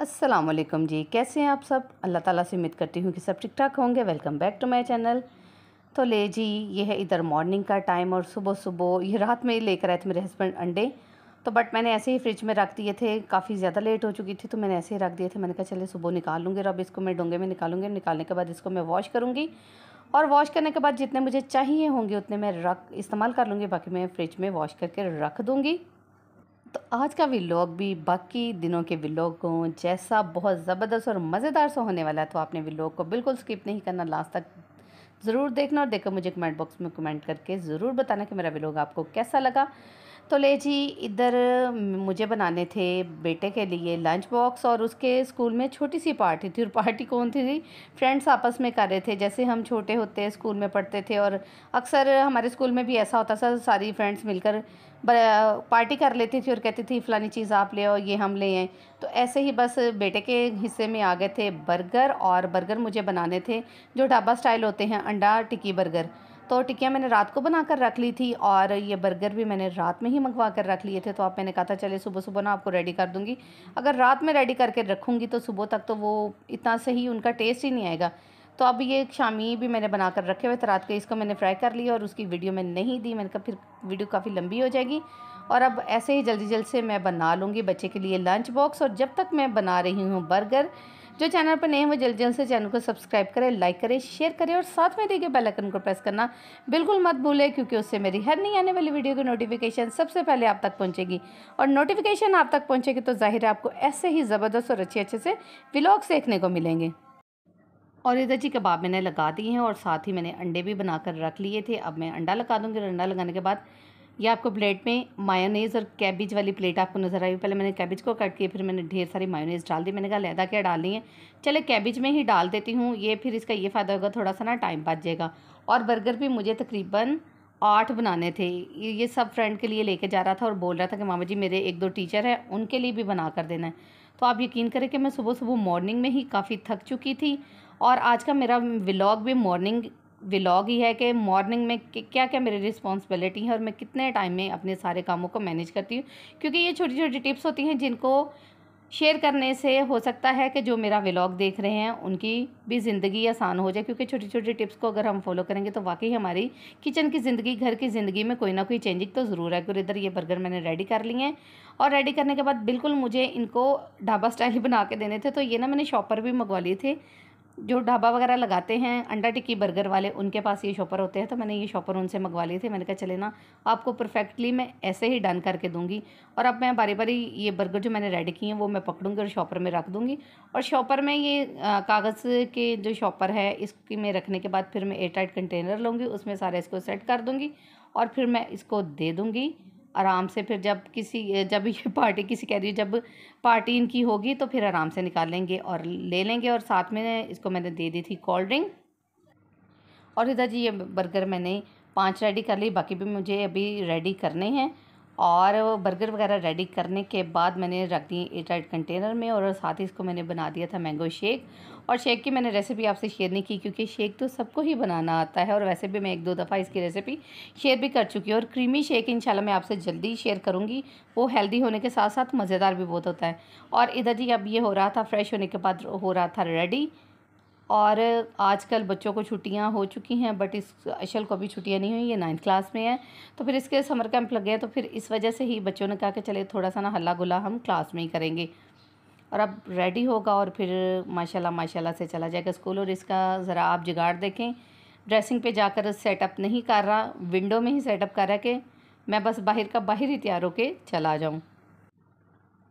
असलम जी कैसे हैं आप सब अल्लाह ताला से उम्मीद करती हूँ कि सब ठीक ठाक होंगे welcome back to my channel तो ले जी ये है इधर मॉर्निंग का टाइम और सुबह सुबह ये रात में ही लेकर आए थे मेरे हस्बैंड अंडे तो बट मैंने ऐसे ही फ्रिज में रख दिए थे काफ़ी ज़्यादा लेट हो चुकी थी तो मैंने ऐसे ही रख दिए थे मैंने कहा चले सुबह निकाल लूँगी और अब इसको मैं डोंगे में निकालूंगी निकालने के बाद इसको मैं वॉश करूँगी और वॉश करने के बाद जितने मुझे चाहिए होंगे उतने मैं रख इस्तेमाल कर लूँगी बाकी मैं फ्रिज में वॉश करके रख दूँगी तो आज का व्लॉग भी बाकी दिनों के व्लॉगों जैसा बहुत ज़बरदस्त और मज़ेदार सा होने वाला है तो आपने व्लॉग को बिल्कुल स्किप नहीं करना लास्ट तक ज़रूर देखना और देखो मुझे कमेंट बॉक्स में कमेंट करके ज़रूर बताना कि मेरा व्लॉग आपको कैसा लगा तो ले जी इधर मुझे बनाने थे बेटे के लिए लंच बॉक्स और उसके स्कूल में छोटी सी पार्टी थी और पार्टी कौन थी थी फ्रेंड्स आपस में कर रहे थे जैसे हम छोटे होते स्कूल में पढ़ते थे और अक्सर हमारे स्कूल में भी ऐसा होता था सारी फ्रेंड्स मिलकर पार्टी कर लेती थी और कहती थी फ़लानी चीज़ आप ले आओ ये हम ले आए तो ऐसे ही बस बेटे के हिस्से में आ गए थे बर्गर और बर्गर मुझे बनाने थे जो ढाबा स्टाइल होते हैं अंडा टिक्की बर्गर तो टिक्कियाँ मैंने रात को बना कर रख ली थी और ये बर्गर भी मैंने रात में ही मंगवा कर रख लिए थे तो आप मैंने कहा था चले सुबह सुबह ना आपको रेडी कर दूँगी अगर रात में रेडी करके रखूँगी तो सुबह तक तो वो इतना सही उनका टेस्ट ही नहीं आएगा तो अब ये शामी भी मैंने बना कर रखे हुए थे रात के इसको मैंने फ्राई कर लिया और उसकी वीडियो मैंने नहीं दी मैंने कहा फिर वीडियो काफ़ी लंबी हो जाएगी और अब ऐसे ही जल्दी जल्दी से मैं बना लूँगी बच्चे के लिए लंच बॉक्स और जब तक मैं बना रही हूँ बर्गर जो चैनल पर नए हैं वो जल्दी जल्द से चैनल को सब्सक्राइब करें लाइक करें शेयर करें और साथ में देखिए बेल आइकन को प्रेस करना बिल्कुल मत भूलें क्योंकि उससे मेरी हर नई आने वाली वीडियो की नोटिफिकेशन सबसे पहले आप तक पहुंचेगी और नोटिफिकेशन आप तक पहुंचेगी तो जाहिर है आपको ऐसे ही ज़बरदस्त और अच्छे अच्छे से व्लॉग्स देखने को मिलेंगे और इधर जी कबाब मैंने लगा दिए हैं और साथ ही मैंने अंडे भी बना कर रख लिए थे अब मैं अंडा लगा दूँगी और अंडा लगाने के बाद ये आपको प्लेट में मायोनीज़ और कैबिज वाली प्लेट आपको नज़र आई पहले मैंने कैबिज को कट किया फिर मैंने ढेर सारी मायोनीज़ डाल दी मैंने कहा लहदा क्या डालनी है चले कैबिज में ही डाल देती हूँ ये फिर इसका ये फ़ायदा होगा थोड़ा सा ना टाइम बच जाएगा और बर्गर भी मुझे तकरीबन आठ बनाने थे ये सब फ्रेंड के लिए लेके जा रहा था और बोल रहा था कि मामा जी मेरे एक दो टीचर हैं उनके लिए भी बना कर देना है तो आप यकीन करें कि मैं सुबह सुबह मॉर्निंग में ही काफ़ी थक चुकी थी और आज का मेरा व्लॉग भी मॉर्निंग व्लॉग ही है कि मॉर्निंग में क्या क्या मेरी रिस्पॉन्सिबिलिटी है और मैं कितने टाइम में अपने सारे कामों को मैनेज करती हूँ क्योंकि ये छोटी छोटी टिप्स होती हैं जिनको शेयर करने से हो सकता है कि जो मेरा व्लॉग देख रहे हैं उनकी भी ज़िंदगी आसान हो जाए क्योंकि छोटी छोटी टिप्स को अगर हम फॉलो करेंगे तो वाकई हमारी किचन की ज़िंदगी घर की ज़िंदगी में कोई ना कोई चेंजिंग तो ज़रूर है और इधर ये बर्गर मैंने रेडी कर लिए हैं और रेडी करने के बाद बिल्कुल मुझे इनको ढाबा स्टाइल बना के देने थे तो ये ना मैंने शॉप पर भी मंगवा लिए थे जो ढाबा वगैरह लगाते हैं अंडा टिक्की बर्गर वाले उनके पास ये शॉपर होते हैं तो मैंने ये शॉपर उनसे मंगवा लिए थे मैंने कहा चले ना आपको परफेक्टली मैं ऐसे ही डन करके दूंगी और अब मैं बारी बारी ये बर्गर जो मैंने रेडी किए हैं वो मैं पकड़ूंगी और शॉपर में रख दूँगी और शॉपर में ये कागज़ के जो शॉपर है इसकी मैं रखने के बाद फिर मैं एयर टाइट कंटेनर लूँगी उसमें सारा इसको सेट कर दूँगी और फिर मैं इसको दे दूँगी आराम से फिर जब किसी जब ये पार्टी किसी कह रही जब पार्टी इनकी होगी तो फिर आराम से निकालेंगे और ले लेंगे और साथ में इसको मैंने दे दी थी कोल्ड ड्रिंक और इधर जी ये बर्गर मैंने पांच रेडी कर ली बाकी भी मुझे अभी रेडी करने हैं और बर्गर वगैरह रेडी करने के बाद मैंने रख दी एयर टाइट कंटेनर में और साथ ही इसको मैंने बना दिया था मैंगो शेक और शेक की मैंने रेसिपी आपसे शेयर नहीं की क्योंकि शेक तो सबको ही बनाना आता है और वैसे भी मैं एक दो दफ़ा इसकी रेसिपी शेयर भी कर चुकी हूँ और क्रीमी शेक इंशाल्लाह मैं आपसे जल्दी शेयर करूँगी वो हेल्दी होने के साथ साथ मज़ेदार भी बहुत होता है और इधर जी अब ये हो रहा था फ्रेश होने के बाद हो रहा था रेडी और आजकल बच्चों को छुट्टियां हो चुकी हैं बट इस अशल को अभी छुट्टियां नहीं हुई ये नाइन्थ क्लास में है तो फिर इसके समर कैंप लग गया तो फिर इस वजह से ही बच्चों ने कहा कि चले थोड़ा सा ना हल्ला गुला हम क्लास में ही करेंगे और अब रेडी होगा और फिर माशाल्लाह माशाल्लाह से चला जाएगा स्कूल और इसका ज़रा आप जिगाड़ देखें ड्रेसिंग पे जाकर सेटअप नहीं कर रहा विंडो में ही सेटअप कर रहा कि मैं बस बाहर का बाहर ही तैयार होकर चला जाऊँ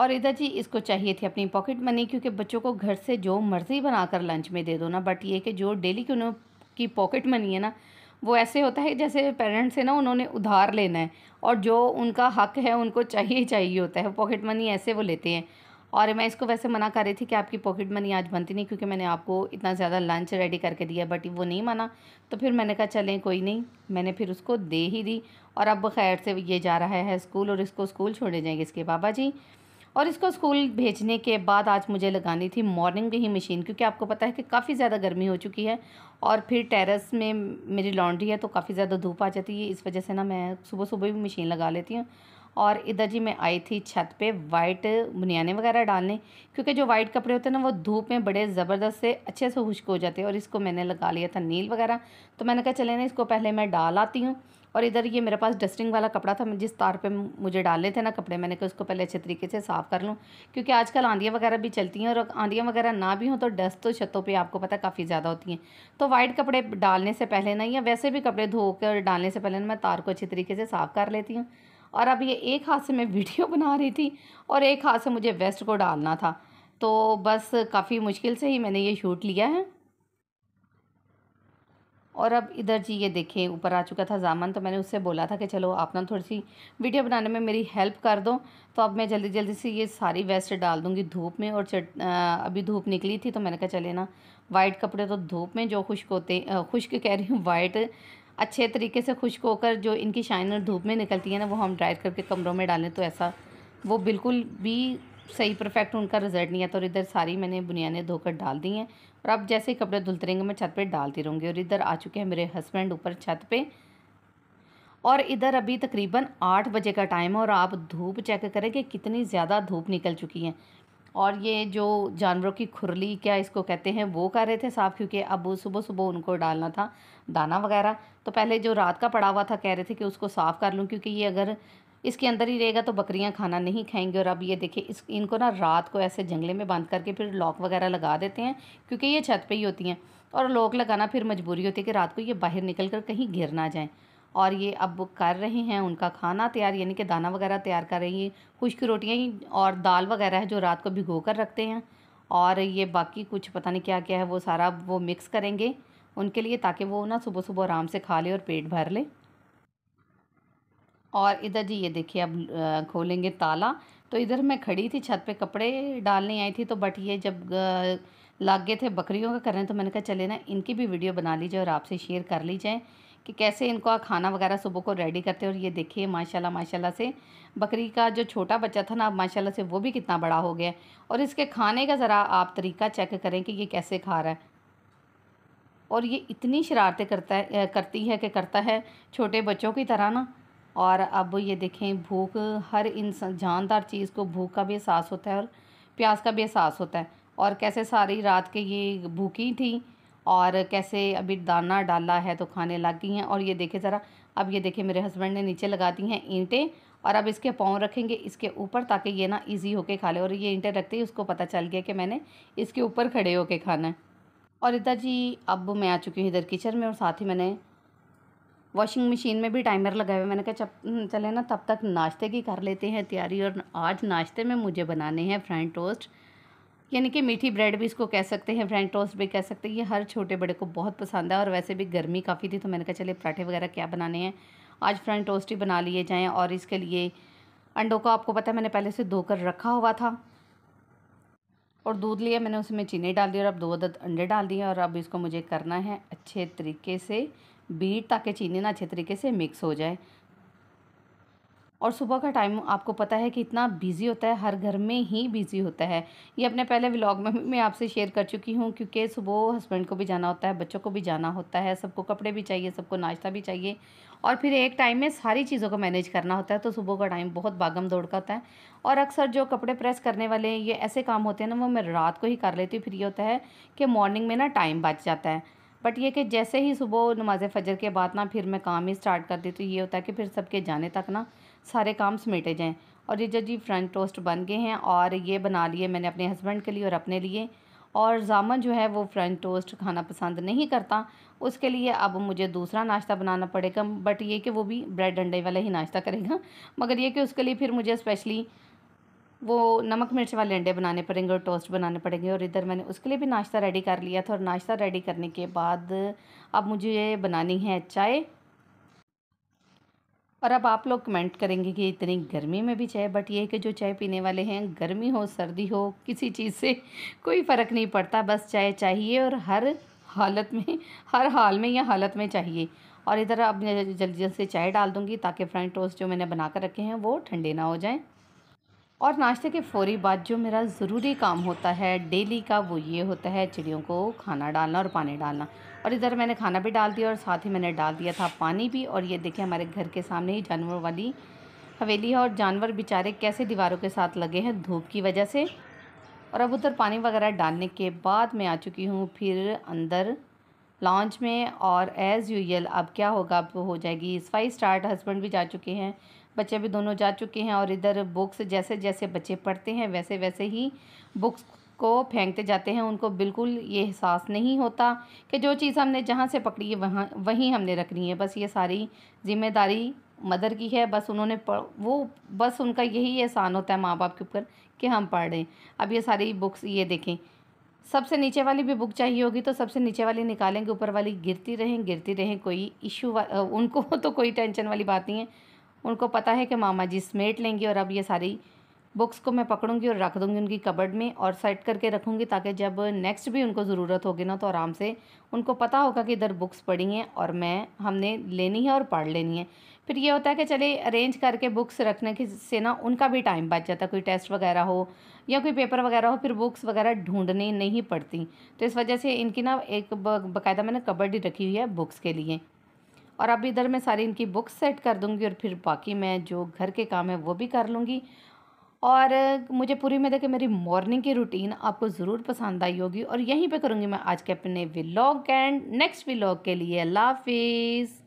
और इधर जी इसको चाहिए थी अपनी पॉकेट मनी क्योंकि बच्चों को घर से जो मर्ज़ी बनाकर लंच में दे दो ना बट ये कि जो डेली की उनकी की पॉकेट मनी है ना वो ऐसे होता है जैसे पेरेंट्स है ना उन्होंने उधार लेना है और जो उनका हक है उनको चाहिए ही चाहिए होता है पॉकेट मनी ऐसे वो लेते हैं और मैं इसको वैसे मना कर रही थी कि आपकी पॉकेट मनी आज बनती नहीं क्योंकि मैंने आपको इतना ज़्यादा लंच रेडी करके दिया बट वो नहीं माना तो फिर मैंने कहा चलें कोई नहीं मैंने फिर उसको दे ही दी और अब खैर से ये जा रहा है स्कूल और इसको स्कूल छोड़े जाएंगे इसके बाबा जी और इसको स्कूल भेजने के बाद आज मुझे लगानी थी मॉर्निंग में ही मशीन क्योंकि आपको पता है कि काफ़ी ज़्यादा गर्मी हो चुकी है और फिर टेरेस में मेरी लॉन्ड्री है तो काफ़ी ज़्यादा धूप आ जाती है इस वजह से ना मैं सुबह सुबह भी मशीन लगा लेती हूँ और इधर जी मैं आई थी छत पे वाइट बुनियाने वगैरह डालने क्योंकि जो वाइट कपड़े होते हैं ना वो धूप में बड़े ज़बरदस्त से अच्छे से खुश्क हो जाते हैं और इसको मैंने लगा लिया था नील वगैरह तो मैंने कहा चले ना इसको पहले मैं डाल आती हूँ और इधर ये मेरे पास डस्टिंग वाला कपड़ा था जिस तार पे मुझे डाले थे ना कपड़े मैंने कहा उसको पहले अच्छे तरीके से साफ़ कर लूँ क्योंकि आजकल आंधियाँ वगैरह भी चलती हैं और आंधियाँ वगैरह ना भी हों तो डस्ट तो छतों पर आपको पता काफ़ी ज़्यादा होती हैं तो वाइट कपड़े डालने से पहले ना या वैसे भी कपड़े धोकर डालने से पहले ना मैं तार को अच्छे तरीके से साफ़ कर लेती हूँ और अब ये एक हाथ से मैं वीडियो बना रही थी और एक हाथ से मुझे वेस्ट को डालना था तो बस काफ़ी मुश्किल से ही मैंने ये शूट लिया है और अब इधर जी ये देखिए ऊपर आ चुका था जामन तो मैंने उससे बोला था कि चलो आप ना थोड़ी सी वीडियो बनाने में मेरी हेल्प कर दो तो अब मैं जल्दी जल्दी से ये सारी वेस्ट डाल दूँगी धूप में और चट अभी धूप निकली थी तो मैंने कहा चले ना वाइट कपड़े तो धूप में जो खुश्क होते खुश्क कह रही हूँ वाइट अच्छे तरीके से खुश्क होकर जो इनकी शाइनर धूप में निकलती है ना वो हम ड्राई करके कमरों में डालें तो ऐसा वो बिल्कुल भी सही परफेक्ट उनका रिज़ल्ट नहीं आता तो और इधर सारी मैंने बुनियाने धोकर डाल दी हैं और अब जैसे ही कपड़े धुलते रहेंगे मैं छत पे डालती रहूँगी और इधर आ चुके हैं मेरे हस्बैंड ऊपर छत पे और इधर अभी तकरीबन आठ बजे का टाइम है और आप धूप चेक करें कि कितनी ज़्यादा धूप निकल चुकी है और ये जो जानवरों की खुरली क्या इसको कहते हैं वो कर रहे थे साफ़ क्योंकि अब सुबह सुबह उनको डालना था दाना वगैरह तो पहले जो रात का पड़ा हुआ था कह रहे थे कि उसको साफ़ कर लूँ क्योंकि ये अगर इसके अंदर ही रहेगा तो बकरियां खाना नहीं खाएंगे और अब ये देखिए इस इनको ना रात को ऐसे जंगले में बांध करके फिर लॉक वगैरह लगा देते हैं क्योंकि ये छत पे ही होती हैं और लॉक लगाना फिर मजबूरी होती है कि रात को ये बाहर निकल कर कहीं गिर ना जाएँ और ये अब कर रहे हैं उनका खाना तैयार यानी कि दाना वगैरह तैयार कर रही है खुश्क रोटियाँ और दाल वगैरह है जो रात को भिगो कर रखते हैं और ये बाकी कुछ पता नहीं क्या क्या है वो सारा वो मिक्स करेंगे उनके लिए ताकि वो ना सुबह सुबह आराम से खा ले और पेट भर ले और इधर जी ये देखिए अब खोलेंगे ताला तो इधर मैं खड़ी थी छत पे कपड़े डालने आई थी तो बट ये जब लग गए थे बकरियों का करने तो मैंने कहा चले ना इनकी भी वीडियो बना लीजिए और आपसे शेयर कर लीजिए कि कैसे इनको खाना वगैरह सुबह को रेडी करते हैं और ये देखिए माशाला माशाला से बकरी का जो छोटा बच्चा था ना अब से वो भी कितना बड़ा हो गया और इसके खाने का ज़रा आप तरीका चेक करें कि ये कैसे खा रहा है और ये इतनी शरारतें करता है करती है कि करता है छोटे बच्चों की तरह ना और अब ये देखें भूख हर इंसान जानदार चीज़ को भूख का भी एहसास होता है और प्यास का भी एहसास होता है और कैसे सारी रात के ये भूखी थी और कैसे अभी दाना डाला है तो खाने लग गई हैं और ये देखें ज़रा अब ये देखें मेरे हस्बैंड ने नीचे लगा दी हैं ईंटें और अब इसके पाँव रखेंगे इसके ऊपर ताकि ये ना ईज़ी होके खा ले और ये ईंटें रखते ही उसको पता चल गया कि मैंने इसके ऊपर खड़े होके खाना है और इधर जी अब मैं आ चुकी हूँ इधर किचन में और साथ ही मैंने वॉशिंग मशीन में भी टाइमर लगाया हुआ मैंने कहा चप हम्म, चले ना तब तक नाश्ते की कर लेते हैं तैयारी और आज नाश्ते में मुझे बनाने हैं फ्रेंड टोस्ट यानी कि मीठी ब्रेड भी इसको कह सकते हैं फ्रेंड टोस्ट भी कह सकते हैं ये हर छोटे बड़े को बहुत पसंद है और वैसे भी गर्मी काफ़ी थी तो मैंने कहा चले पराठे वगैरह क्या बनाने हैं आज फ्रेंड टोस्ट ही बना लिए जाएँ और इसके लिए अंडों को आपको पता है मैंने पहले से धोकर रखा हुआ था और दूध लिया मैंने उसमें चीनी डाल दी और अब दो अदद अंडे डाल दिए और अब इसको मुझे करना है अच्छे तरीके से बीट ताकि चीनी ना अच्छे तरीके से मिक्स हो जाए और सुबह का टाइम आपको पता है कि इतना बिज़ी होता है हर घर में ही बिज़ी होता है ये अपने पहले व्लॉग में मैं आपसे शेयर कर चुकी हूँ क्योंकि सुबह हस्बैंड को भी जाना होता है बच्चों को भी जाना होता है सबको कपड़े भी चाहिए सबको नाश्ता भी चाहिए और फिर एक टाइम में सारी चीज़ों को मैनेज करना होता है तो सुबह का टाइम बहुत बागम दौड़ का होता है और अक्सर जो कपड़े प्रेस करने वाले ये ऐसे काम होते हैं ना वो मैं रात को ही कर लेती हूँ फिर ये होता है कि मॉर्निंग में ना टाइम बच जाता है बट ये कि जैसे ही सुबह नमाज फ़जर के बाद ना फिर मैं काम ही स्टार्ट कर दी तो ये होता है कि फिर सबके जाने तक ना सारे काम समेटे जाएँ और ये जो जी फ्रंट टोस्ट बन गए हैं और ये बना लिए मैंने अपने हस्बैंड के लिए और अपने लिए और जामन जो है वो फ्रेंच टोस्ट खाना पसंद नहीं करता उसके लिए अब मुझे दूसरा नाश्ता बनाना पड़ेगा बट ये कि वो भी ब्रेड अंडे वाला ही नाश्ता करेगा मगर ये कि उसके लिए फिर मुझे स्पेशली वो नमक मिर्च वाले अंडे बनाने पड़ेंगे और टोस्ट बनाने पड़ेंगे और इधर मैंने उसके लिए भी नाश्ता रेडी कर लिया था और नाश्ता रेडी करने के बाद अब मुझे ये बनानी है चाय और अब आप लोग कमेंट करेंगे कि इतनी गर्मी में भी चाय बट ये कि जो चाय पीने वाले हैं गर्मी हो सर्दी हो किसी चीज़ से कोई फ़र्क नहीं पड़ता बस चाय चाहिए और हर हालत में हर हाल में या हालत में चाहिए और इधर अब जल्दी जल्दी से चाय डाल दूँगी ताकि फ्राइड टोस्ट जो मैंने बना कर रखे हैं वो ठंडे ना हो जाएँ और नाश्ते के फ़ौरी बाद जो मेरा ज़रूरी काम होता है डेली का वो ये होता है चिड़ियों को खाना डालना और पानी डालना और इधर मैंने खाना भी डाल दिया और साथ ही मैंने डाल दिया था पानी भी और ये देखिए हमारे घर के सामने ही जानवर वाली हवेली है और जानवर बेचारे कैसे दीवारों के साथ लगे हैं धूप की वजह से और अब उधर पानी वगैरह डालने के बाद मैं आ चुकी हूँ फिर अंदर लॉन्च में और एज़ यूजल अब क्या होगा अब हो जाएगी सफाई स्टार्ट हस्बैंड भी जा चुके हैं बच्चे भी दोनों जा चुके हैं और इधर बुक्स जैसे जैसे बच्चे पढ़ते हैं वैसे वैसे ही बुक्स को फेंकते जाते हैं उनको बिल्कुल ये एहसास नहीं होता कि जो चीज़ हमने जहाँ से पकड़ी है वहाँ वहीं हमने रखनी है बस ये सारी जिम्मेदारी मदर की है बस उन्होंने वो बस उनका यही एहसान होता है माँ बाप के ऊपर कि हम पढ़ रहे अब ये सारी बुक्स ये देखें सबसे नीचे वाली भी बुक चाहिए होगी तो सबसे नीचे वाली निकालेंगे ऊपर वाली गिरती रहें गिरती रहें कोई इशू उनको तो कोई टेंशन वाली बात नहीं है उनको पता है कि मामा जी स्मेट लेंगे और अब ये सारी बुक्स को मैं पकड़ूंगी और रख दूंगी उनकी कबड़ में और सेट करके रखूंगी ताकि जब नेक्स्ट भी उनको ज़रूरत होगी ना तो आराम से उनको पता होगा कि इधर बुक्स पड़ी हैं और मैं हमने लेनी है और पढ़ लेनी है फिर ये होता है कि चले अरेंज करके बुक्स रखने के से ना उनका भी टाइम बच जाता है कोई टेस्ट वगैरह हो या कोई पेपर वगैरह हो फिर बुक्स वगैरह ढूंढनी नहीं पड़ती तो इस वजह से इनकी ना एक बाकायदा मैंने कबड्डी रखी हुई है बुक्स के लिए और अब इधर मैं सारी इनकी बुक सेट कर दूँगी और फिर बाकी मैं जो घर के काम है वो भी कर लूँगी और मुझे पूरी उम्मीद है कि मेरी मॉर्निंग की रूटीन आपको ज़रूर पसंद आई होगी और यहीं पे करूँगी मैं आज के अपने विलॉग एंड नेक्स्ट विलॉग के लिए अल्लाह हाफिज़